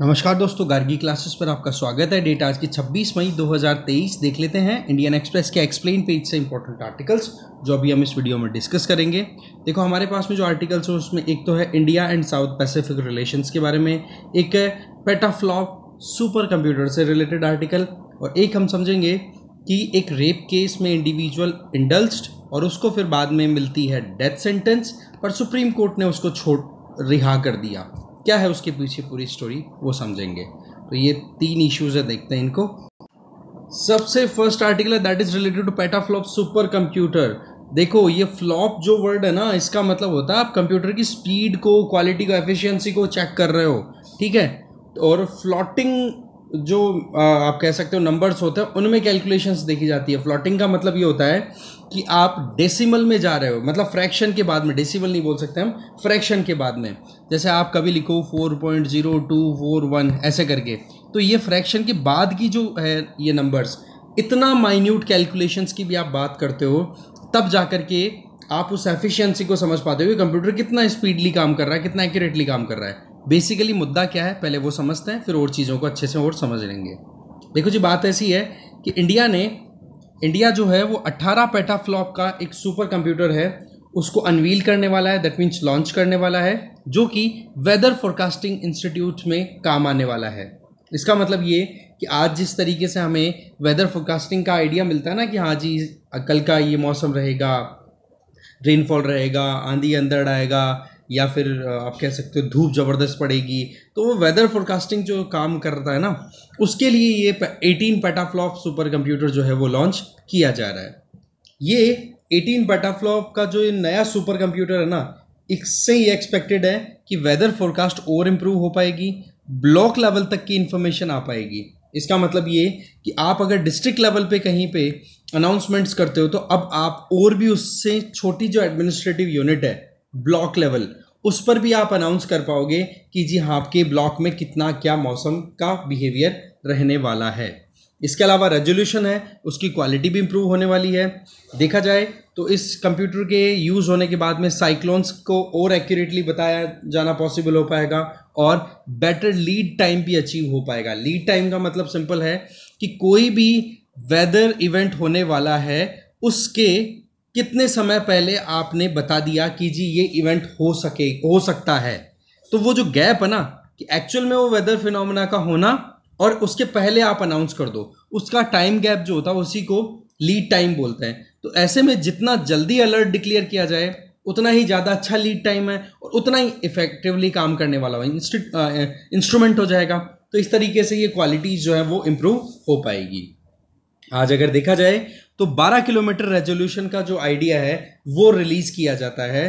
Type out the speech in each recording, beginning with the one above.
नमस्कार दोस्तों गार्गी क्लासेस पर आपका स्वागत है डेट आज की 26 मई 2023 देख लेते हैं इंडियन एक्सप्रेस के एक्सप्लेन पेज से इंपॉर्टेंट आर्टिकल्स जो अभी हम इस वीडियो में डिस्कस करेंगे देखो हमारे पास में जो आर्टिकल्स हैं उसमें एक तो है India and south pacific relations के बारे में एक है पेटाफ्लॉप सुपर कंप्यूटर से रिलेटेड आर्टिकल और एक हम समझेंगे कि एक रेप केस में इंडिविजुअल इंडल्स्ड और उसको फिर बाद में मिलती है डेथ सेंटेंस पर सुप्रीम कोर्ट ने उसको छोड़ रिहा कर दिया क्या है उसके पीछे पूरी स्टोरी वो समझेंगे तो ये तीन इश्यूज है देखते हैं इनको सबसे फर्स्ट आर्टिकल है that is related to petaflop super computer देखो ये फ्लॉप जो वर्ड है ना इसका मतलब होता है आप कंप्यूटर की स्पीड को क्वालिटी को एफिशिएंसी को चेक कर रहे हो ठीक है और फ्लॉटिंग जो आप कह सकते हो नंबर्स होते हैं उनमें कैलकुलेशंस देखी जाती है फ्लोटिंग का मतलब ये होता है कि आप डेसिमल में जा रहे हो मतलब फ्रैक्शन के बाद में डेसिमल नहीं बोल सकते हम फ्रैक्शन के बाद में जैसे आप कभी लिखो four point zero two four one ऐसे करके तो ये फ्रैक्शन के बाद की जो है ये नंबर्स इतना माइन्यूट कैलकुलेशंस की भी आप बात करते हो तब जा कर के आप उस एफिशियंसी को समझ पाते हो कि कंप्यूटर कितना स्पीडली काम कर रहा है कितना एक्यूरेटली काम कर रहा है बेसिकली मुद्दा क्या है पहले वो समझते हैं फिर और चीज़ों को अच्छे से और समझ लेंगे देखो जी बात ऐसी है कि इंडिया ने इंडिया जो है वो 18 फ्लॉप का एक सुपर कंप्यूटर है उसको अनवील करने वाला है दैट मीन्स लॉन्च करने वाला है जो कि वेदर फोरकास्टिंग इंस्टीट्यूट में काम आने वाला है इसका मतलब ये कि आज जिस तरीके से हमें वेदर फोरकास्टिंग का आइडिया मिलता है ना कि हाँ जी कल का ये मौसम रहेगा रेनफॉल रहेगा आंधी अंदर आएगा या फिर आप कह सकते हो धूप ज़बरदस्त पड़ेगी तो वो वेदर फोरकास्टिंग जो काम करता है ना उसके लिए ये एटीन पेटाफ्लॉप सुपर कंप्यूटर जो है वो लॉन्च किया जा रहा है ये एटीन पेटाफ्लॉप का जो ये नया सुपर कंप्यूटर है ना इससे ये एक्सपेक्टेड है कि वेदर फोरकास्ट और इम्प्रूव हो पाएगी ब्लॉक लेवल तक की इन्फॉर्मेशन आ पाएगी इसका मतलब ये कि आप अगर डिस्ट्रिक्ट लेवल पे कहीं पे अनाउंसमेंट्स करते हो तो अब आप और भी उससे छोटी जो एडमिनिस्ट्रेटिव यूनिट है ब्लॉक लेवल उस पर भी आप अनाउंस कर पाओगे कि जी हाँ आपके ब्लॉक में कितना क्या मौसम का बिहेवियर रहने वाला है इसके अलावा रेजोल्यूशन है उसकी क्वालिटी भी इम्प्रूव होने वाली है देखा जाए तो इस कंप्यूटर के यूज़ होने के बाद में साइक्लोन्स को और एक्यूरेटली बताया जाना पॉसिबल हो पाएगा और बेटर लीड टाइम भी अचीव हो पाएगा लीड टाइम का मतलब सिंपल है कि कोई भी वेदर इवेंट होने वाला है उसके कितने समय पहले आपने बता दिया कि जी ये इवेंट हो सके हो सकता है तो वो जो गैप है ना कि एक्चुअल में वो वेदर फिनोमिना का होना और उसके पहले आप अनाउंस कर दो उसका टाइम गैप जो होता है उसी को लीड टाइम बोलते हैं तो ऐसे में जितना जल्दी अलर्ट डिक्लेयर किया जाए उतना ही ज़्यादा अच्छा लीड टाइम है और उतना ही इफेक्टिवली काम करने वाला हो इंस्ट्रूमेंट हो जाएगा तो इस तरीके से ये क्वालिटीज़ जो है वो इम्प्रूव हो पाएगी आज अगर देखा जाए तो 12 किलोमीटर रेजोल्यूशन का जो आइडिया है वो रिलीज किया जाता है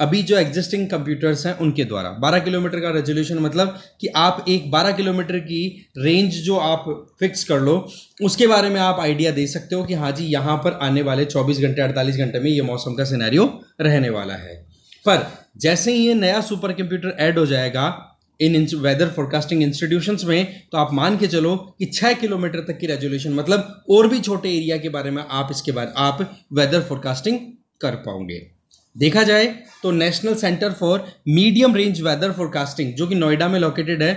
अभी जो एग्जिस्टिंग कंप्यूटर्स हैं उनके द्वारा 12 किलोमीटर का रेजोल्यूशन मतलब कि आप एक 12 किलोमीटर की रेंज जो आप फिक्स कर लो उसके बारे में आप आइडिया दे सकते हो कि हाँ जी यहाँ पर आने वाले 24 घंटे 48 घंटे में ये मौसम का सिनेरियो रहने वाला है पर जैसे ही ये नया सुपर कंप्यूटर ऐड हो जाएगा इन वेदर फोरकास्टिंग इंस्टीट्यूशंस में तो आप मान के चलो कि छः किलोमीटर तक की रेजोल्यूशन मतलब और भी छोटे एरिया के बारे में आप इसके बारे आप वेदर फोरकास्टिंग कर पाओगे देखा जाए तो national centre for medium range weather forecasting जो कि नोएडा में लोकेटेड है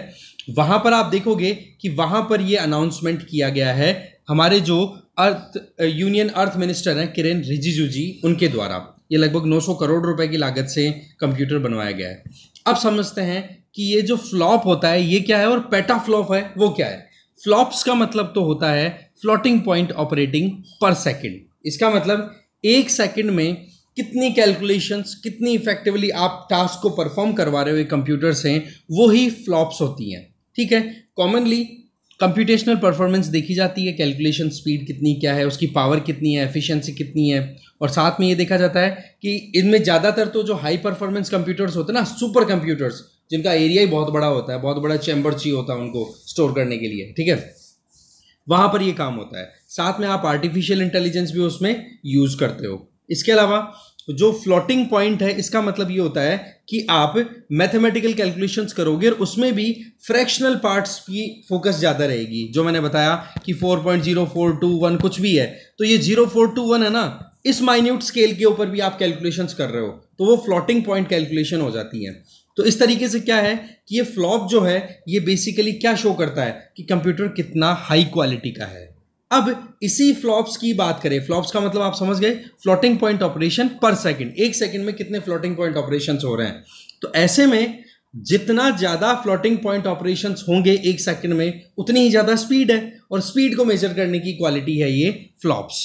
वहाँ पर आप देखोगे कि वहाँ पर ये अनाउंसमेंट किया गया है हमारे जो अर्थ यूनियन अर्थ मिनिस्टर हैं किरेन रिजिजू जी उनके द्वारा ये लगभग 900 करोड़ रुपए की लागत से कंप्यूटर बनवाया गया है अब समझते हैं कि ये जो फ्लॉप होता है ये क्या है और पेटा फ्लॉप है वो क्या है फ्लॉप्स का मतलब तो होता है floating point operating per second इसका मतलब एक सेकेंड में कितनी कैलकुलेशंस कितनी इफेक्टिवली आप टास्क को परफॉर्म करवा रहे हो कंप्यूटर से वो ही फ्लॉप्स होती हैं ठीक है कॉमनली कंप्यूटेशनल परफॉर्मेंस देखी जाती है कैलकुलेशन स्पीड कितनी क्या है उसकी पावर कितनी है एफिशिएंसी कितनी है और साथ में ये देखा जाता है कि इनमें ज़्यादातर तो जो हाई परफॉर्मेंस कंप्यूटर्स होते हैं ना सुपर कंप्यूटर्स जिनका एरिया ही बहुत बड़ा होता है बहुत बड़ा चैम्बर चाहिए होता है उनको स्टोर करने के लिए ठीक है वहां पर ये काम होता है साथ में आप आर्टिफिशियल इंटेलिजेंस भी उसमें यूज़ करते हो इसके अलावा जो फ्लोटिंग पॉइंट है इसका मतलब ये होता है कि आप मैथमेटिकल कैलकुलेशंस करोगे और उसमें भी फ्रैक्शनल पार्ट्स की फोकस ज़्यादा रहेगी जो मैंने बताया कि 4.0421 कुछ भी है तो ये 0421 है ना इस माइन्यूट स्केल के ऊपर भी आप कैलकुलेशंस कर रहे हो तो वो फ्लोटिंग पॉइंट कैलकुलेशन हो जाती है तो इस तरीके से क्या है कि ये फ्लॉप जो है ये बेसिकली क्या शो करता है कि कंप्यूटर कितना हाई क्वालिटी का है अब इसी फ्लॉप्स की बात करें फ्लॉप्स का मतलब आप समझ गए floating point operation per second एक सेकंड में कितने फ्लोटिंग पॉइंट ऑपरेशन हो रहे हैं तो ऐसे में जितना ज़्यादा फ्लोटिंग पॉइंट ऑपरेशन होंगे एक सेकंड में उतनी ही ज़्यादा स्पीड है और स्पीड को मेजर करने की क्वालिटी है ये फ्लॉप्स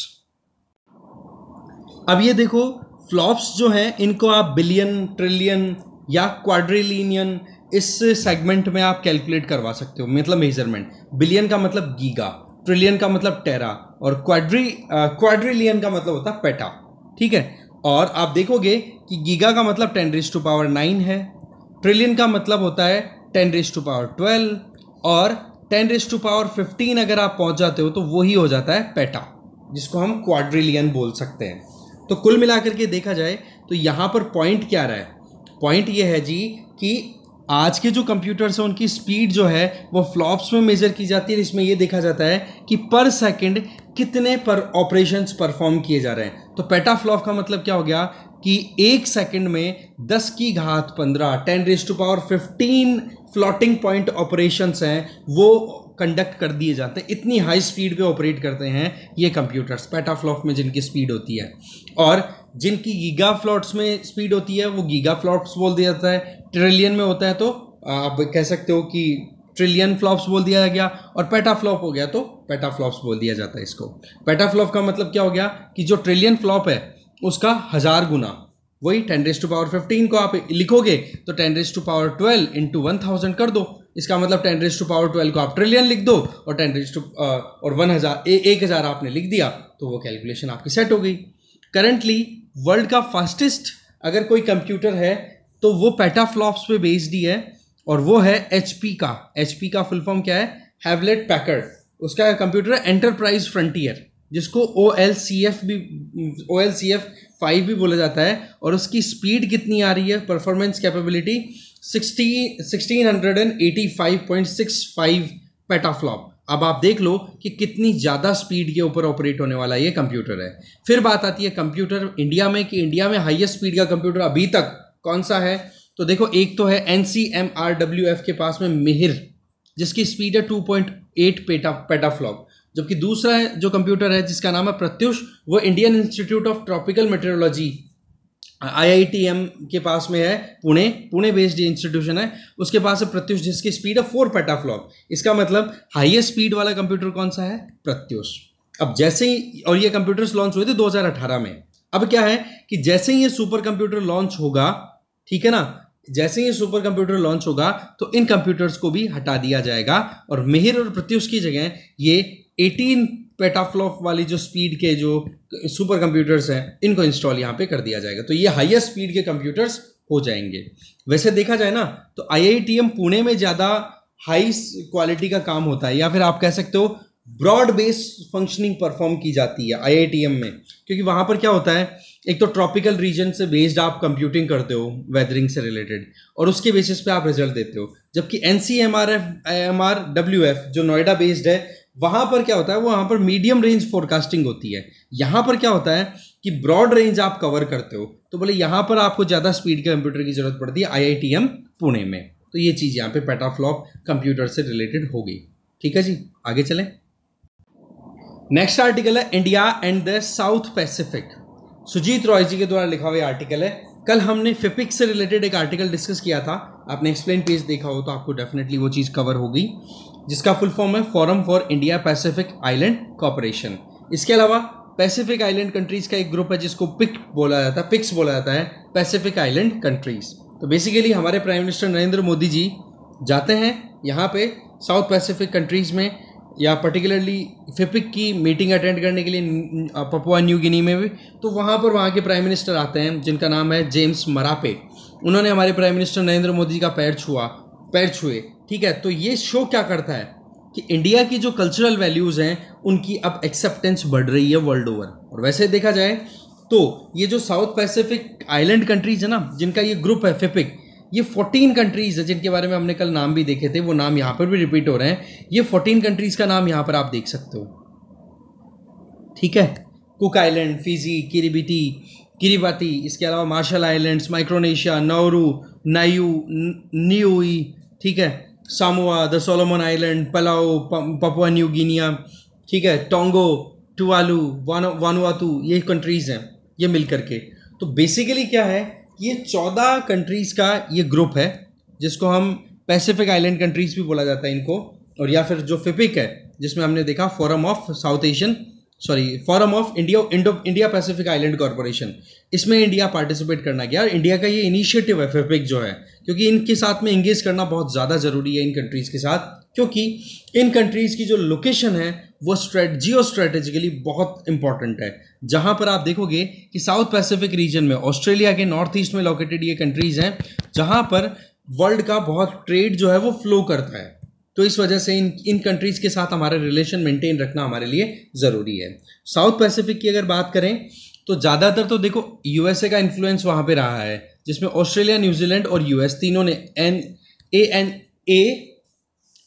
अब ये देखो फ्लॉप्स जो हैं इनको आप बिलियन ट्रिलियन या क्वाड्रिलीनियन इस सेगमेंट में आप कैलकुलेट करवा सकते हो मतलब मेजरमेंट बिलियन का मतलब गीगा ट्रिलियन का मतलब टेरा और क्वाड्री क्वाड्रिलियन का मतलब होता है पेटा ठीक है और आप देखोगे कि गीगा का मतलब ten raise to power nine है ट्रिलियन का मतलब होता है ten raise to power twelve और ten raise to power fifteen अगर आप पहुंच जाते हो तो वही हो जाता है पेटा जिसको हम क्वाड्रिलियन बोल सकते हैं तो कुल मिलाकर के देखा जाए तो यहाँ पर पॉइंट क्या रहा है पॉइंट ये है जी कि आज के जो कंप्यूटर्स हैं उनकी स्पीड जो है वो फ्लॉप्स में मेज़र की जाती है इसमें ये देखा जाता है कि पर सेकंड कितने पर ऑपरेशंस परफॉर्म किए जा रहे हैं तो फ्लॉप का मतलब क्या हो गया कि एक सेकंड में 10 की घात 15 ten raise to power 15 floating point operations हैं वो कंडक्ट कर दिए जाते हैं इतनी हाई स्पीड पे ऑपरेट करते हैं ये कंप्यूटर्स पैटाफ्लॉप में जिनकी स्पीड होती है और जिनकी गीगा फ्लॉट्स में स्पीड होती है वो गीगा फ्लॉप्स बोल दिया जाता है ट्रिलियन में होता है तो आप कह सकते हो कि ट्रिलियन फ्लॉप्स बोल दिया गया और पेटाफ्लॉप हो गया तो पेटाफ्लॉप्स बोल दिया जाता है इसको पेटाफ्लॉप का मतलब क्या हो गया कि जो ट्रिलियन फ्लॉप है उसका हज़ार गुना वही ten raise to power fifteen को आप लिखोगे तो ten raise to power twelve into one thousand कर दो इसका मतलब ten raise to power twelve को आप ट्रिलियन लिख दो और टेन रेज टू और वन हज़ार एक हज़ार आपने लिख दिया तो वो कैलकुलेशन आपकी सेट हो गई करंटली वर्ल्ड का फास्टेस्ट अगर कोई कंप्यूटर है तो वो पेटाफ्लॉप्स पे बेस्ड ही है और वो है एच का एच का फुल फॉर्म क्या है हैवलेट पैकर्ड उसका कंप्यूटर है एंटरप्राइज फ्रंटियर जिसको ओ एल सी एफ भी O L C F five भी बोला जाता है और उसकी स्पीड कितनी आ रही है परफॉर्मेंस कैपेबिलिटी 1685.65 पेटाफ्लॉप अब आप देख लो कि कितनी ज़्यादा स्पीड के ऊपर ऑपरेट होने वाला ये कंप्यूटर है फिर बात आती है कंप्यूटर इंडिया में कि इंडिया में हाईएस्ट स्पीड का कंप्यूटर अभी तक कौन सा है तो देखो एक तो है एन के पास में मिहिर जिसकी स्पीड है 2.8 पेटा पेटाफ्लॉप जबकि दूसरा है जो कंप्यूटर है जिसका नाम है प्रत्युष वो Indian Institute of Tropical Meteorology IITM के पास में है पुणे पुणे बेस्ड इंस्टीट्यूशन है उसके पास है प्रत्युष जिसकी स्पीड है फोर पेटाफ्लॉप इसका मतलब हाईएस्ट स्पीड वाला कंप्यूटर कौन सा है प्रत्युष अब जैसे ही और ये कंप्यूटर्स लॉन्च हुए थे 2018 में अब क्या है कि जैसे ही ये सुपर कंप्यूटर लॉन्च होगा ठीक है ना जैसे ही सुपर कंप्यूटर लॉन्च होगा तो इन कंप्यूटर्स को भी हटा दिया जाएगा और मिहिर और प्रत्युष की जगह ये 18 पेटाफ्लॉप वाली जो स्पीड के जो सुपर कंप्यूटर्स हैं इनको इंस्टॉल यहाँ पे कर दिया जाएगा तो ये हाईएस्ट स्पीड के कंप्यूटर्स हो जाएंगे वैसे देखा जाए ना तो आईआईटीएम पुणे में ज़्यादा हाई क्वालिटी का काम होता है या फिर आप कह सकते हो ब्रॉड बेस फंक्शनिंग परफॉर्म की जाती है आई में क्योंकि वहाँ पर क्या होता है एक तो ट्रॉपिकल रीजन से बेस्ड आप कंप्यूटिंग करते हो वेदरिंग से रिलेटेड और उसके बेसिस पे आप रिजल्ट देते हो जबकि N C M R F M R W F जो नोएडा बेस्ड है वहाँ पर क्या होता है वहाँ पर मीडियम रेंज फोरकास्टिंग होती है यहाँ पर क्या होता है कि ब्रॉड रेंज आप कवर करते हो तो बोले यहाँ पर आपको ज़्यादा स्पीड के कंप्यूटर की ज़रूरत पड़ती है आई पुणे में तो ये चीज़ यहाँ पे पेटाफ्लॉप कंप्यूटर से रिलेटेड हो गई ठीक है जी आगे चलें नेक्स्ट आर्टिकल है India and the south pacific Sujeet Roy ji के द्वारा लिखा हुआ आर्टिकल है कल हमने फिपिक से रिलेटेड एक आर्टिकल डिस्कस किया था आपने एक्सप्लेन पेज देखा हो तो आपको डेफिनेटली वो चीज़ कवर हो गई जिसका फुल फॉर्म है forum for India Pacific island cooperation इसके अलावा पैसिफिक आइलैंड कंट्रीज़ का एक ग्रुप है जिसको पिक बोला जाता है पिक्स बोला जाता है पैसिफिक आइलैंड कंट्रीज़ तो बेसिकली हमारे प्राइम मिनिस्टर नरेंद्र मोदी जी जाते हैं यहाँ पे साउथ पैसिफिक कंट्रीज़ में या पर्टिकुलरली फिपिक की मीटिंग अटेंड करने के लिए पपुआ न्यू गिनी में भी तो वहाँ पर वहाँ के प्राइम मिनिस्टर आते हैं जिनका नाम है जेम्स मरापे उन्होंने हमारे प्राइम मिनिस्टर नरेंद्र मोदी का पैर छुआ पैर छुए ठीक है तो ये शो क्या करता है कि इंडिया की जो कल्चरल वैल्यूज़ हैं उनकी अब एक्सेप्टेंस बढ़ रही है वर्ल्ड ओवर और वैसे देखा जाए तो ये जो साउथ पैसिफिक आइलैंड कंट्रीज है ना जिनका ये ग्रुप है फिपिक ये फोर्टीन कंट्रीज़ है जिनके बारे में हमने कल नाम भी देखे थे वो नाम यहाँ पर भी रिपीट हो रहे हैं ये फोर्टीन कंट्रीज़ का नाम यहाँ पर आप देख सकते हो ठीक है Cook Island Fiji Kiribati Kiribati इसके अलावा Marshall Islands Micronesia Nauru Niue Niue ठीक है Samoa the Solomon Island Palau Papua New Guinea ठीक है टोंगो टुवालू वानुआतू ये कंट्रीज़ हैं ये मिल करके तो बेसिकली क्या है ये चौदह कंट्रीज़ का ये ग्रुप है जिसको हम पैसिफिक आइलैंड कंट्रीज़ भी बोला जाता है इनको और या फिर जो फिपिक है जिसमें हमने देखा forum of South Asian sorry forum of India Indo India Pacific island corporation इसमें इंडिया पार्टिसिपेट करना गया और इंडिया का ये इनिशिएटिव है फिपिक जो है क्योंकि इनके साथ में इंगेज करना बहुत ज़्यादा ज़रूरी है इन कंट्रीज़ के साथ क्योंकि इन कंट्रीज़ की जो लोकेशन है वो स्ट्रेट जियो स्ट्रेटेजिकली बहुत इंपॉर्टेंट है जहाँ पर आप देखोगे कि साउथ पैसिफिक रीजन में ऑस्ट्रेलिया के नॉर्थ ईस्ट में लोकेटेड ये कंट्रीज़ हैं जहाँ पर वर्ल्ड का बहुत ट्रेड जो है वो फ्लो करता है तो इस वजह से इन इन कंट्रीज़ के साथ हमारा रिलेशन मेंटेन रखना हमारे लिए ज़रूरी है साउथ पैसिफिक की अगर बात करें तो ज़्यादातर तो देखो यूएसए का इन्फ्लुएंस वहाँ पे रहा है जिसमें ऑस्ट्रेलिया न्यूजीलैंड और यूएस तीनों ने N A N A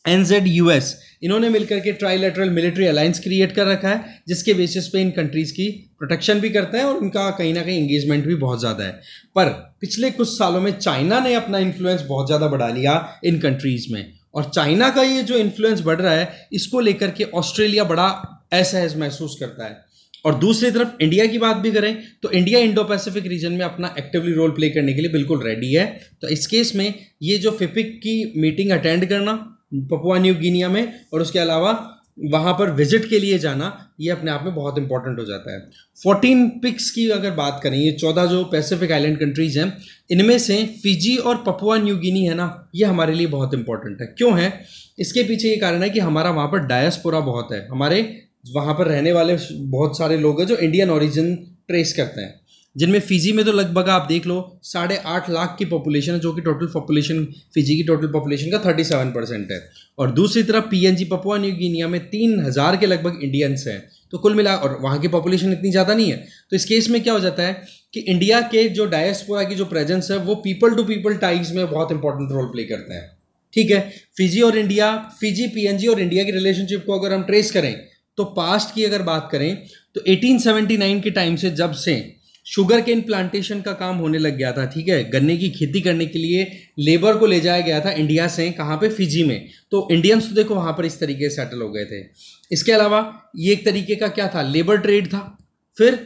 N Z US इन्होंने मिलकर के ट्राइलेटरल मिलिट्री अलायंस क्रिएट कर रखा है जिसके बेसिस पे इन कंट्रीज़ की प्रोटेक्शन भी करते हैं और उनका कहीं ना कहीं इंगेजमेंट भी बहुत ज़्यादा है पर पिछले कुछ सालों में चाइना ने अपना इन्फ्लुएंस बहुत ज़्यादा बढ़ा लिया इन कंट्रीज़ में और चाइना का ये जो इन्फ्लुएंस बढ़ रहा है इसको लेकर के ऑस्ट्रेलिया बड़ा असहज महसूस करता है और दूसरी तरफ इंडिया की बात भी करें तो इंडिया इंडो पैसिफिक रीजन में अपना एक्टिवली रोल प्ले करने के लिए बिल्कुल रेडी है तो इस केस में ये जो फिपिक की मीटिंग अटेंड करना पपुआ न्यू गिनिया में और उसके अलावा वहाँ पर विजिट के लिए जाना ये अपने आप में बहुत इंपॉर्टेंट हो जाता है फोर्टीन पिक्स की अगर बात करें ये चौदह जो पैसिफिक आइलैंड कंट्रीज हैं इनमें से फिजी और पपुआ न्यू गिनी है ना ये हमारे लिए बहुत इंपॉर्टेंट है क्यों है इसके पीछे ये कारण है कि हमारा वहाँ पर डायस्पोरा बहुत है हमारे वहाँ पर रहने वाले बहुत सारे लोग हैं जो इंडियन ओरिजिन ट्रेस करते हैं जिनमें फिजी में तो लगभग आप देख लो साढ़े आठ लाख की पॉपुलेशन है जो कि टोटल पॉपुलेशन फिजी की टोटल पॉपुलेशन का थर्टी सेवन परसेंट है और दूसरी तरफ पीएनजी पपुआ न्यू गिनिया में तीन हज़ार के लगभग इंडियंस हैं तो कुल मिला और वहाँ की पॉपुलेशन इतनी ज़्यादा नहीं है तो इस केस में क्या हो जाता है कि इंडिया के जो डायस्पोरा की जो प्रेजेंस है वो पीपल टू पीपल टाइग्स में बहुत इंपॉर्टेंट रोल प्ले करते हैं ठीक है फिजी और इंडिया फिजी पीएनजी और इंडिया की रिलेशनशिप को अगर हम ट्रेस करें तो पास्ट की अगर बात करें तो 1879 के टाइम से जब से शुगर केन प्लांटेशन का काम होने लग गया था ठीक है गन्ने की खेती करने के लिए लेबर को ले जाया गया था इंडिया से कहाँ पे फिजी में तो इंडियंस तो देखो वहाँ पर इस तरीके से सेटल हो गए थे इसके अलावा ये एक तरीके का क्या था लेबर ट्रेड था फिर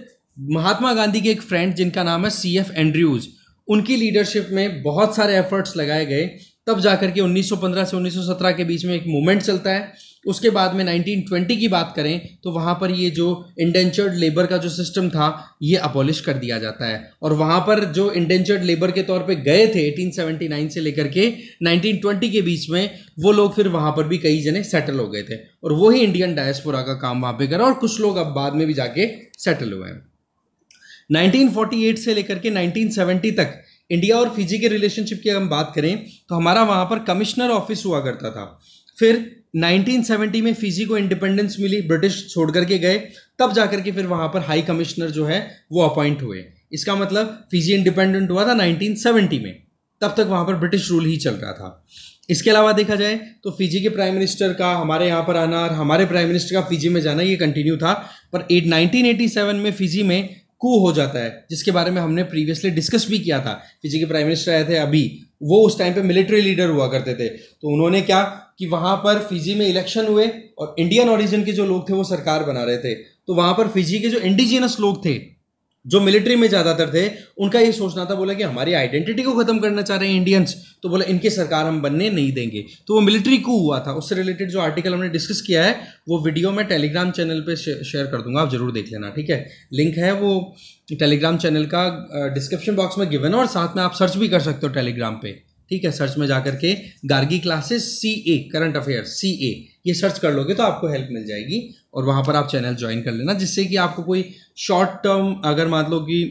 महात्मा गांधी के एक फ्रेंड जिनका नाम है सी एफ एंड्रयूज़ उनकी लीडरशिप में बहुत सारे एफर्ट्स लगाए गए तब जाकर के 1915 से 1917 के बीच में एक मूवमेंट चलता है उसके बाद में 1920 की बात करें तो वहाँ पर ये जो इंडेंचर्ड लेबर का जो सिस्टम था ये अपॉलिश कर दिया जाता है और वहाँ पर जो इंडेंचर्ड लेबर के तौर पे गए थे 1879 से लेकर के 1920 के बीच में वो लोग फिर वहाँ पर भी कई जने सेटल हो गए थे और वही इंडियन डायस्पोरा का काम वहाँ पर करा और कुछ लोग अब बाद में भी जाके सेटल हुए हैं नाइनटीन से लेकर के नाइनटीन तक इंडिया और फिजी के रिलेशनशिप की हम बात करें तो हमारा वहाँ पर कमिश्नर ऑफिस हुआ करता था फिर 1970 में फिजी को इंडिपेंडेंस मिली ब्रिटिश छोड़ करके गए तब जाकर के फिर वहाँ पर हाई कमिश्नर जो है वो अपॉइंट हुए इसका मतलब फिजी इंडिपेंडेंट हुआ था 1970 में तब तक वहाँ पर ब्रिटिश रूल ही चल रहा था इसके अलावा देखा जाए तो फिजी के प्राइम मिनिस्टर का हमारे यहाँ पर आना और हमारे प्राइम मिनिस्टर का फिजी में जाना ये कंटिन्यू था पर एट नाइनटीन में फिजी में कू हो जाता है जिसके बारे में हमने प्रीवियसली डिस्कस भी किया था फिजी के प्राइम मिनिस्टर आए थे अभी वो उस टाइम पे मिलिट्री लीडर हुआ करते थे तो उन्होंने क्या कि वहाँ पर फिजी में इलेक्शन हुए और इंडियन ओरिजिन के जो लोग थे वो सरकार बना रहे थे तो वहाँ पर फिजी के जो इंडिजिनस लोग थे जो मिलिट्री में ज़्यादातर थे उनका ये सोचना था बोला कि हमारी आइडेंटिटी को ख़त्म करना चाह रहे हैं इंडियंस तो बोला इनकी सरकार हम बनने नहीं देंगे तो वो मिलिट्री को हुआ था उससे रिलेटेड जो आर्टिकल हमने डिस्कस किया है वो वीडियो मैं टेलीग्राम चैनल पे शेयर कर दूंगा आप ज़रूर देख लेना ठीक है लिंक है वो टेलीग्राम चैनल का डिस्क्रिप्शन बॉक्स में गिवन और साथ में आप सर्च भी कर सकते हो टेलीग्राम पर ठीक है सर्च में जा के Gargi classes C A current affair C A ये सर्च कर लोगे तो आपको हेल्प मिल जाएगी और वहाँ पर आप चैनल ज्वाइन कर लेना जिससे कि आपको कोई शॉर्ट टर्म अगर मान लो कि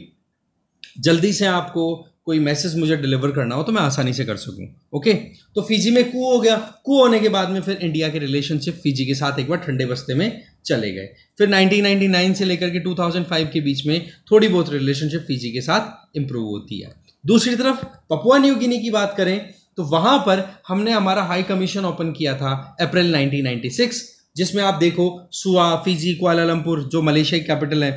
जल्दी से आपको कोई मैसेज मुझे डिलीवर करना हो तो मैं आसानी से कर सकूं ओके तो फिजी में कू हो गया कू होने के बाद में फिर इंडिया के रिलेशनशिप फिजी के साथ एक बार ठंडे बस्ते में चले गए फिर 1999 से लेकर के 2005 के बीच में थोड़ी बहुत रिलेशनशिप फिजी के साथ इंप्रूव होती है दूसरी तरफ पपुआ न्यू गिनी की बात करें तो वहां पर हमने हमारा हाई कमीशन ओपन किया था अप्रैल 1996 जिसमें आप देखो सुआ फिजी कुआलालमपुर जो मलेशिया की कैपिटल है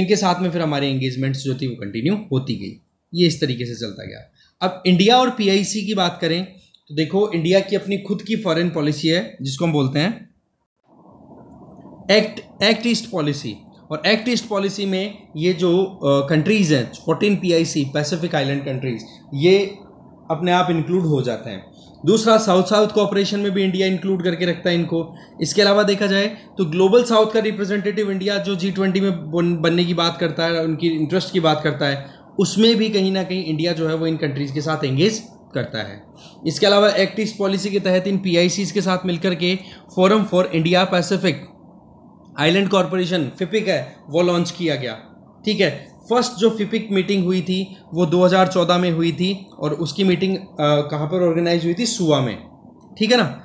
इनके साथ में फिर हमारी एंगेजमेंट्स जो थी वो कंटिन्यू होती गई ये इस तरीके से चलता गया अब इंडिया और पी की बात करें तो देखो इंडिया की अपनी खुद की फॉरेन पॉलिसी है जिसको हम बोलते हैं एक्ट एक्ट ईस्ट पॉलिसी और एक्ट ईस्ट पॉलिसी में ये जो कंट्रीज़ हैं fourteen P I C Pacific island countries ये अपने आप इंक्लूड हो जाते हैं दूसरा साउथ साउथ कॉपरेशन में भी इंडिया इंक्लूड करके रखता है इनको इसके अलावा देखा जाए तो ग्लोबल साउथ का रिप्रेजेंटेटिव इंडिया जो जी ट्वेंटी में बनने की बात करता है उनकी इंटरेस्ट की बात करता है उसमें भी कहीं ना कहीं इंडिया जो है वो इन कंट्रीज़ के साथ एंगेज करता है इसके अलावा एक्ट ईस्ट पॉलिसी के तहत इन पी के साथ मिलकर के forum for India Pacific island corporation FIPIC है वो लॉन्च किया गया ठीक है फर्स्ट जो फिपिक मीटिंग हुई थी वो 2014 में हुई थी और उसकी मीटिंग कहाँ पर ऑर्गेनाइज हुई थी सुआ में ठीक है ना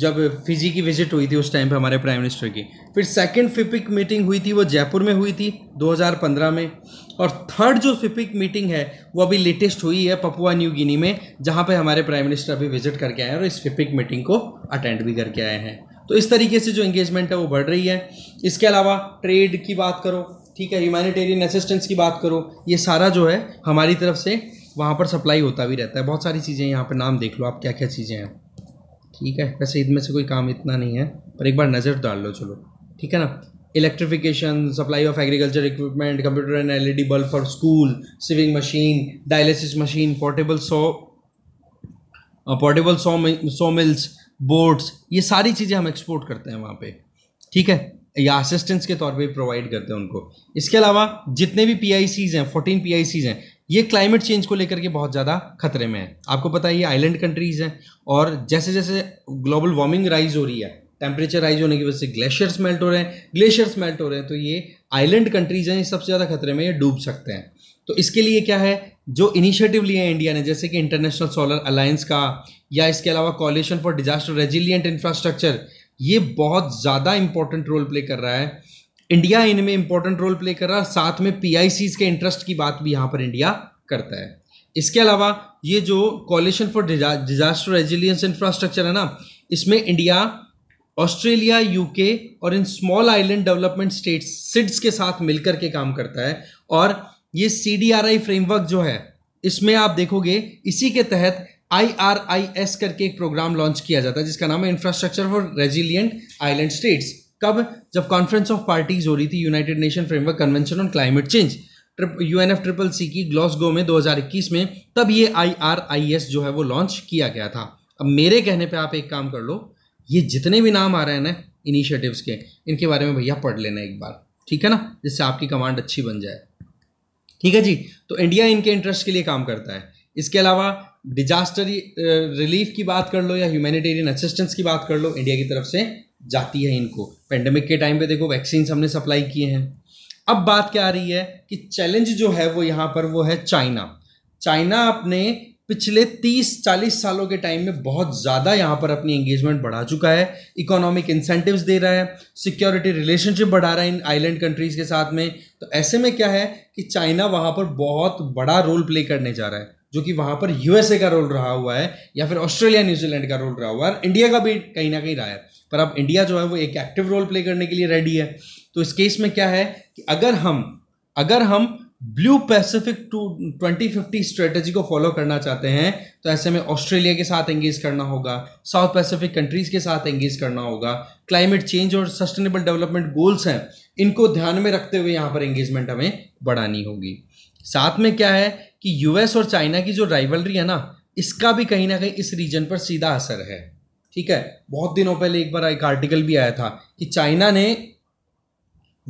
जब फिजी की विजिट हुई थी उस टाइम पे हमारे प्राइम मिनिस्टर की फिर सेकंड फिपिक मीटिंग हुई थी वो जयपुर में हुई थी 2015 में और थर्ड जो फिपिक मीटिंग है वो अभी लेटेस्ट हुई है पपुआ न्यू गिनी में जहाँ पे हमारे प्राइम मिनिस्टर अभी विजिट करके आए हैं और इस फिपिक मीटिंग को अटेंड भी करके आए हैं तो इस तरीके से जो एंगेजमेंट है वो बढ़ रही है इसके अलावा ट्रेड की बात करो ठीक है ह्यूमैनिटेरियन असिस्टेंस की बात करो ये सारा जो है हमारी तरफ से वहाँ पर सप्लाई होता भी रहता है बहुत सारी चीज़ें यहाँ पर नाम देख लो आप क्या क्या चीज़ें हैं ठीक है वैसे इनमें से कोई काम इतना नहीं है पर एक बार नज़र डाल लो चलो ठीक है ना electrification supply of agriculture equipment computer and LED bulb for school sewing machine dialysis machine portable saw portable saw saw mills boats ये सारी चीज़ें हम एक्सपोर्ट करते हैं वहाँ पे ठीक है या असिस्टेंस के तौर पे प्रोवाइड करते हैं उनको इसके अलावा जितने भी पी हैं फोर्टीन पी हैं ये क्लाइमेट चेंज को लेकर के बहुत ज़्यादा खतरे में है आपको पता है ये आइलैंड कंट्रीज़ हैं और जैसे जैसे ग्लोबल वार्मिंग राइज हो रही है टेम्परेचर राइज होने की वजह से ग्लेशियर्स मेल्ट हो रहे हैं ग्लेशियर्स मेल्ट हो रहे हैं तो ये आइलैंड कंट्रीज़ हैं ये सबसे ज़्यादा खतरे में ये डूब सकते हैं तो इसके लिए क्या है जो इनिशिएटिव लिए हैं इंडिया ने जैसे कि इंटरनेशनल सोलर अलायंस का या इसके अलावा coalition for disaster resilient infrastructure ये बहुत ज़्यादा इंपॉर्टेंट रोल प्ले कर रहा है इंडिया इनमें इंपॉर्टेंट रोल प्ले कर रहा है साथ में पी के इंटरेस्ट की बात भी यहाँ पर इंडिया करता है इसके अलावा ये जो coalition for disaster resilience infrastructure है ना इसमें इंडिया ऑस्ट्रेलिया यूके और इन small island development states SIDS के साथ मिलकर के काम करता है और ये सी फ्रेमवर्क जो है इसमें आप देखोगे इसी के तहत आई करके एक प्रोग्राम लॉन्च किया जाता है जिसका नाम है infrastructure for resilient island states कब जब कॉन्फ्रेंस ऑफ पार्टीज हो रही थी united nation framework convention on climate change U N F triple C की ग्लासगो में 2021 में तब ये आई जो है वो लॉन्च किया गया था अब मेरे कहने पे आप एक काम कर लो ये जितने भी नाम आ रहे हैं ना इनिशिएटिव्स के इनके बारे में भैया पढ़ लेना एक बार ठीक है ना जिससे आपकी कमांड अच्छी बन जाए ठीक है जी तो इंडिया इनके इंटरेस्ट के लिए काम करता है इसके अलावा डिजास्टर रिलीफ uh, की बात कर लो या ह्यूमैनिटेरियन असिस्टेंस की बात कर लो इंडिया की तरफ से जाती है इनको पेंडेमिक के टाइम पे देखो वैक्सीन्स हमने सप्लाई किए हैं अब बात क्या आ रही है कि चैलेंज जो है वो यहाँ पर वो है चाइना चाइना अपने पिछले 30-40 सालों के टाइम में बहुत ज़्यादा यहाँ पर अपनी एंगेजमेंट बढ़ा चुका है इकोनॉमिक इंसेंटिव्स दे रहा है सिक्योरिटी रिलेशनशिप बढ़ा रहा है इन आइलैंड कंट्रीज़ के साथ में तो ऐसे में क्या है कि चाइना वहाँ पर बहुत बड़ा रोल प्ले करने जा रहा है जो कि वहां पर यूएसए का रोल रहा हुआ है या फिर ऑस्ट्रेलिया न्यूजीलैंड का रोल रहा हुआ है इंडिया का भी कहीं ना कहीं रहा है पर अब इंडिया जो है वो एक एक्टिव रोल प्ले करने के लिए रेडी है तो इस केस में क्या है कि अगर हम अगर हम blue Pacific two twenty fifty strategy को फॉलो करना चाहते हैं तो ऐसे में ऑस्ट्रेलिया के साथ एंगेज करना होगा साउथ पैसिफिक कंट्रीज़ के साथ एंगेज करना होगा क्लाइमेट चेंज और सस्टेनेबल डेवलपमेंट गोल्स हैं इनको ध्यान में रखते हुए यहाँ पर एंगेजमेंट हमें बढ़ानी होगी साथ में क्या है कि यूएस और चाइना की जो राइवलरी है ना इसका भी कहीं ना कहीं इस रीजन पर सीधा असर है ठीक है बहुत दिनों पहले एक बार एक आर्टिकल भी आया था कि चाइना ने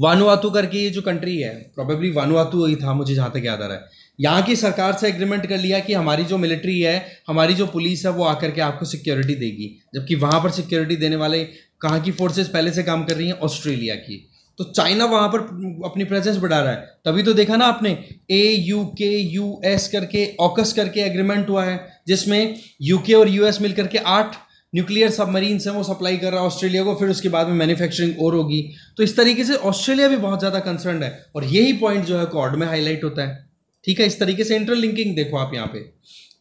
वानुआतु करके ये जो कंट्री है प्रोबेबली वानुआतु ही था मुझे जहाँ तक याद आ रहा है यहाँ की सरकार से एग्रीमेंट कर लिया कि हमारी जो मिलिट्री है हमारी जो पुलिस है वो आकर के आपको सिक्योरिटी देगी जबकि वहाँ पर सिक्योरिटी देने वाले कहाँ की फोर्सेस पहले से काम कर रही हैं ऑस्ट्रेलिया की तो चाइना वहां पर अपनी प्रेजेंस बढ़ा रहा है तभी तो देखा ना आपने A U K U S करके ऑकस करके एग्रीमेंट हुआ है जिसमें यूके और यूएस मिल करके आठ न्यूक्लियर सबमरीन से वो सप्लाई कर रहा है ऑस्ट्रेलिया को फिर उसके बाद में मैन्युफैक्चरिंग और होगी तो इस तरीके से ऑस्ट्रेलिया भी बहुत ज़्यादा कंसर्न है और यही पॉइंट जो है कॉर्ड में हाईलाइट होता है ठीक है इस तरीके से इंटरलिंकिंग देखो आप यहाँ पे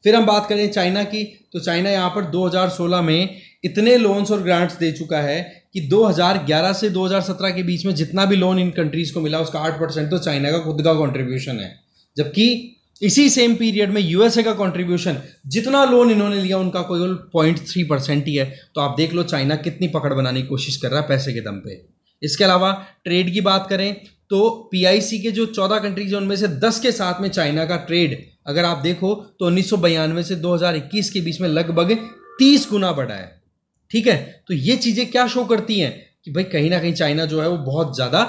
फिर हम बात करें चाइना की तो चाइना यहाँ पर 2016 में इतने लोन्स और ग्रांट्स दे चुका है कि 2011 से 2017 के बीच में जितना भी लोन इन कंट्रीज को मिला उसका आठ परसेंट तो चाइना का खुद का कॉन्ट्रीब्यूशन है जबकि इसी सेम पीरियड में यूएसए का कंट्रीब्यूशन जितना लोन इन्होंने लिया उनका कोई पॉइंट थ्री परसेंट ही है तो आप देख लो चाइना कितनी पकड़ बनाने की कोशिश कर रहा है पैसे के दम पे इसके अलावा ट्रेड की बात करें तो पीआईसी के जो चौदह कंट्रीज हैं उनमें से दस के साथ में चाइना का ट्रेड अगर आप देखो तो उन्नीस से 2021 के बीच में लगभग तीस गुना बढ़ा है ठीक है तो ये चीजें क्या शो करती हैं कि भाई कहीं ना कहीं चाइना जो है वो बहुत ज्यादा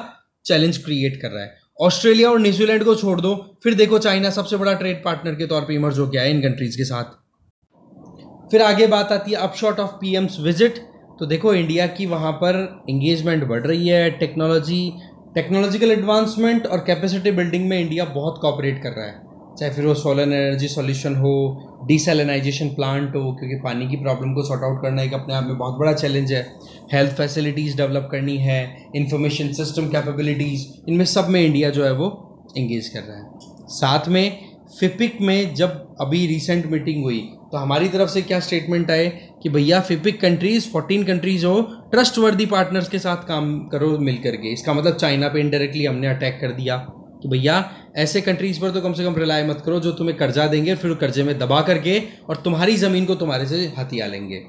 चैलेंज क्रिएट कर रहा है ऑस्ट्रेलिया और न्यूजीलैंड को छोड़ दो फिर देखो चाइना सबसे बड़ा ट्रेड पार्टनर के तौर पर इमर्ज हो गया है इन कंट्रीज के साथ फिर आगे बात आती है अपशॉट ऑफ पी विजिट तो देखो इंडिया की वहाँ पर इंगेजमेंट बढ़ रही है टेक्नोलॉजी टेक्नोलॉजिकल एडवांसमेंट और कैपेसिटी बिल्डिंग में इंडिया बहुत कॉपरेट कर रहा है चाहे फिर वो सोलर एनर्जी सॉल्यूशन हो डिसलनाइजेशन प्लांट हो क्योंकि पानी की प्रॉब्लम को सॉर्ट आउट करना एक अपने आप में बहुत बड़ा चैलेंज है हेल्थ फैसिलिटीज़ डेवलप करनी है इंफॉर्मेशन सिस्टम कैपेबिलिटीज़ इनमें सब में इंडिया जो है वो इंगेज कर रहा है साथ में फिपिक में जब अभी रिसेंट मीटिंग हुई तो हमारी तरफ से क्या स्टेटमेंट आए कि भैया फिपिक कंट्रीज़ फोर्टीन कंट्रीज़ हो ट्रस्ट वर्दी पार्टनर्स के साथ काम करो मिल करके इसका मतलब चाइना पे इनडायरेक्टली हमने अटैक कर दिया कि भैया ऐसे कंट्रीज पर तो कम से कम रिलाय मत करो जो तुम्हें कर्जा देंगे फिर कर्जे में दबा करके और तुम्हारी ज़मीन को तुम्हारे से हथिया लेंगे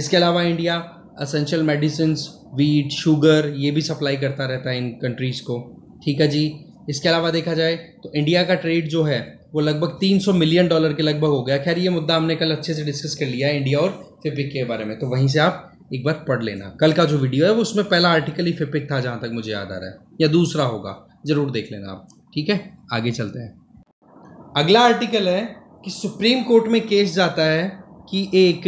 इसके अलावा India essential medicine wheat sugar ये भी सप्लाई करता रहता है इन कंट्रीज़ को ठीक है जी इसके अलावा देखा जाए तो इंडिया का ट्रेड जो है वो लगभग 300 मिलियन डॉलर के लगभग हो गया खैर ये मुद्दा हमने कल अच्छे से डिस्कस कर लिया है इंडिया और फिपिक के बारे में तो वहीं से आप एक बार पढ़ लेना कल का जो वीडियो है वो उसमें पहला आर्टिकल ही फिपिक था जहाँ तक मुझे याद आ रहा है या दूसरा होगा ज़रूर देख लेना आप ठीक है आगे चलते हैं अगला आर्टिकल है कि सुप्रीम कोर्ट में केस जाता है कि एक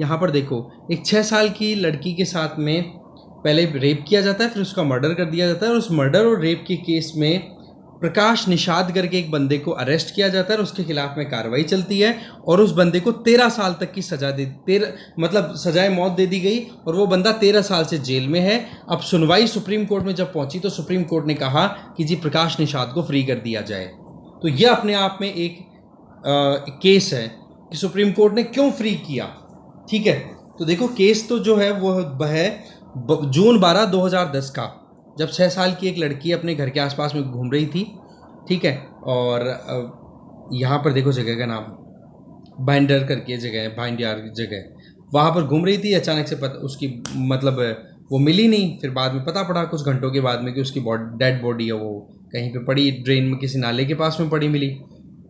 यहाँ पर देखो एक छः साल की लड़की के साथ में पहले रेप किया जाता है फिर उसका मर्डर कर दिया जाता है और उस मर्डर और रेप के केस में प्रकाश निषाद करके एक बंदे को अरेस्ट किया जाता है और उसके खिलाफ में कार्रवाई चलती है और उस बंदे को तेरह साल तक की सजा दे तेरह मतलब सजाए मौत दे दी गई और वो बंदा तेरह साल से जेल में है अब सुनवाई सुप्रीम कोर्ट में जब पहुंची तो सुप्रीम कोर्ट ने कहा कि जी प्रकाश निषाद को फ्री कर दिया जाए तो यह अपने आप में एक आ, केस है कि सुप्रीम कोर्ट ने क्यों फ्री किया ठीक है तो देखो केस तो जो है वह है जून बारह दो का जब छः साल की एक लड़की अपने घर के आसपास में घूम रही थी ठीक है और यहाँ पर देखो जगह का नाम बाइंडर करके जगह है बाइंड जगह वहाँ पर घूम रही थी अचानक से पता उसकी मतलब वो मिली नहीं फिर बाद में पता पड़ा कुछ घंटों के बाद में कि उसकी बॉडी डेड बॉडी है वो कहीं पे पड़ी ड्रेन में किसी नाले के पास में पड़ी मिली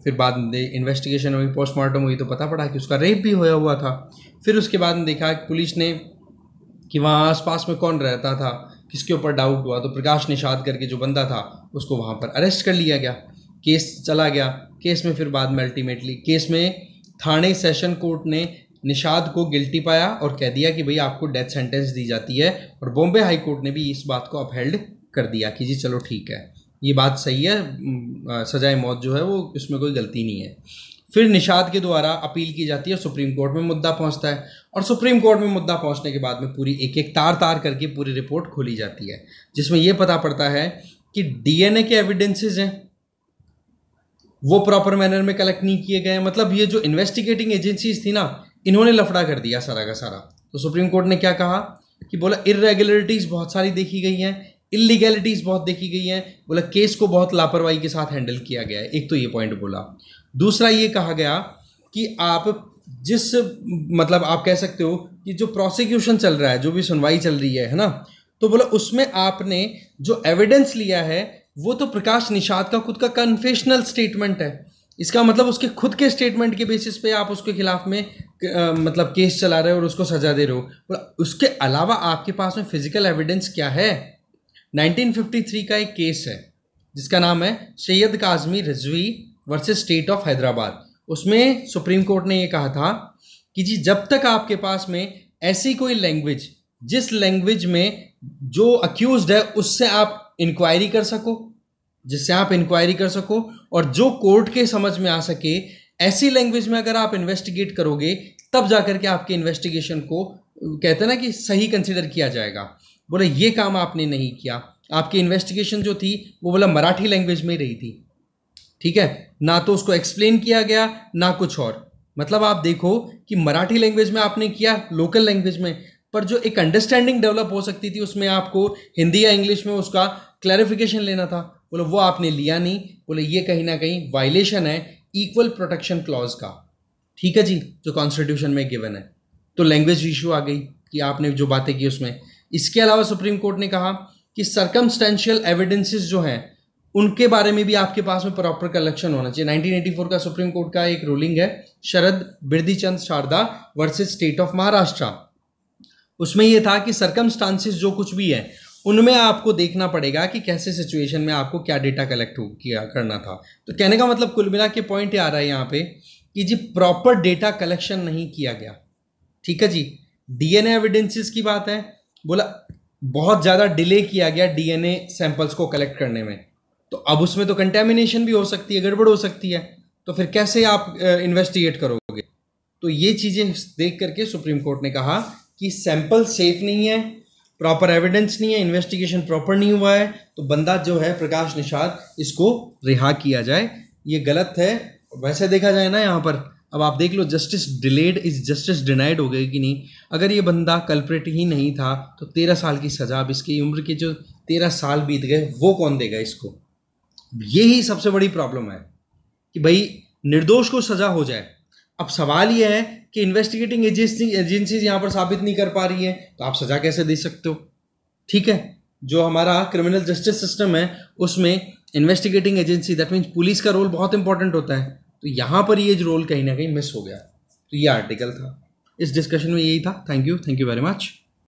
फिर बाद में इन्वेस्टिगेशन हुई पोस्टमार्टम हुई तो पता पड़ा कि उसका रेप भी होया हुआ था फिर उसके बाद में देखा पुलिस ने कि वहाँ आसपास में कौन रहता था किसके ऊपर डाउट हुआ तो प्रकाश निषाद करके जो बंदा था उसको वहाँ पर अरेस्ट कर लिया गया केस चला गया केस में फिर बाद में अल्टीमेटली केस में थाने सेशन कोर्ट ने निषाद को गिल्टी पाया और कह दिया कि भाई आपको डेथ सेंटेंस दी जाती है और बॉम्बे हाई कोर्ट ने भी इस बात को अपहेल्ड कर दिया कि जी चलो ठीक है ये बात सही है सजाए मौत जो है वो इसमें कोई गलती नहीं है फिर निषाद के द्वारा अपील की जाती है और सुप्रीम कोर्ट में मुद्दा पहुंचता है और सुप्रीम कोर्ट में मुद्दा पहुंचने के बाद में पूरी एक एक तार तार करके पूरी रिपोर्ट खोली जाती है जिसमें यह पता पड़ता है कि डीएनए के एविडेंसेज हैं वो प्रॉपर मैनर में कलेक्ट नहीं किए गए मतलब ये जो इन्वेस्टिगेटिंग एजेंसीज थी ना इन्होंने लफड़ा कर दिया सारा का सारा तो सुप्रीम कोर्ट ने क्या कहा कि बोला इरेगुलरिटीज़ बहुत सारी देखी गई हैं इलीगैलिटीज़ बहुत देखी गई हैं बोला केस को बहुत लापरवाही के साथ हैंडल किया गया है एक तो ये पॉइंट बोला दूसरा ये कहा गया कि आप जिस मतलब आप कह सकते हो कि जो प्रोसिक्यूशन चल रहा है जो भी सुनवाई चल रही है है ना तो बोला उसमें आपने जो एविडेंस लिया है वो तो प्रकाश निषाद का खुद का कन्फेशनल स्टेटमेंट है इसका मतलब उसके खुद के स्टेटमेंट के बेसिस पे आप उसके खिलाफ में आ, मतलब केस चला रहे हो और उसको सजा दे रहे हो बोला उसके अलावा आपके पास में फिजिकल एविडेंस क्या है 1953 का एक केस है जिसका नाम है Syed Kazmi Rizvi versus state of Hyderabad उसमें सुप्रीम कोर्ट ने ये कहा था कि जी जब तक आपके पास में ऐसी कोई लैंग्वेज जिस लैंग्वेज में जो अक्यूज है उससे आप इंक्वायरी कर सको जिससे आप इंक्वायरी कर सको और जो कोर्ट के समझ में आ सके ऐसी लैंग्वेज में अगर आप इन्वेस्टिगेट करोगे तब जाकर के आपके इन्वेस्टिगेशन को कहते हैं ना कि सही कंसिडर किया जाएगा बोले ये काम आपने नहीं किया आपकी इन्वेस्टिगेशन जो थी वो बोला मराठी लैंग्वेज में ही रही थी ठीक है ना तो उसको एक्सप्लेन किया गया ना कुछ और मतलब आप देखो कि मराठी लैंग्वेज में आपने किया लोकल लैंग्वेज में पर जो एक अंडरस्टैंडिंग डेवलप हो सकती थी उसमें आपको हिंदी या इंग्लिश में उसका क्लैरिफिकेशन लेना था बोले वो आपने लिया नहीं बोले ये कहीं ना कहीं वायलेशन है इक्वल प्रोटेक्शन क्लॉज का ठीक है जी जो कॉन्स्टिट्यूशन में गिवन है तो लैंग्वेज इशू आ गई कि आपने जो बातें की उसमें इसके अलावा सुप्रीम कोर्ट ने कहा कि सरकमस्टेंशियल एविडेंसेस जो हैं उनके बारे में भी आपके पास में प्रॉपर कलेक्शन होना चाहिए 1984 का सुप्रीम कोर्ट का एक रूलिंग है Sharad Birdhichand Sarda versus state of Maharashtra उसमें यह था कि सरकमस्टांसिस जो कुछ भी है उनमें आपको देखना पड़ेगा कि कैसे सिचुएशन में आपको क्या डेटा कलेक्ट किया करना था तो कहने का मतलब कुल मिला के पॉइंट आ रहा है यहाँ पे कि जी प्रॉपर डेटा कलेक्शन नहीं किया गया ठीक है जी डीएनए एविडेंसेस की बात है बोला बहुत ज़्यादा डिले किया गया डीएनए सैंपल्स को कलेक्ट करने में तो अब उसमें तो कंटेमिनेशन भी हो सकती है गड़बड़ हो सकती है तो फिर कैसे आप इन्वेस्टिगेट करोगे तो ये चीज़ें देख करके सुप्रीम कोर्ट ने कहा कि सैंपल सेफ नहीं है प्रॉपर एविडेंस नहीं है इन्वेस्टिगेशन प्रॉपर नहीं हुआ है तो बंदा जो है प्रकाश निषाद इसको रिहा किया जाए ये गलत है वैसे देखा जाए ना यहाँ पर अब आप देख लो justice delayed is justice denied हो गए कि नहीं अगर ये बंदा कल्प्रेट ही नहीं था तो तेरह साल की सज़ा अब इसकी उम्र के जो तेरह साल बीत गए वो कौन देगा इसको ये ही सबसे बड़ी प्रॉब्लम है कि भाई निर्दोष को सजा हो जाए अब सवाल यह है कि इन्वेस्टिगेटिंग एजेंसी एजेंसीज यहाँ पर साबित नहीं कर पा रही है तो आप सजा कैसे दे सकते हो ठीक है जो हमारा क्रिमिनल जस्टिस सिस्टम है उसमें investigating agency that means police का रोल बहुत इंपॉर्टेंट होता है तो यहाँ पर ये रोल कहीं ना कहीं मिस हो गया तो ये आर्टिकल था इस डिस्कशन में यही था thank you thank you very much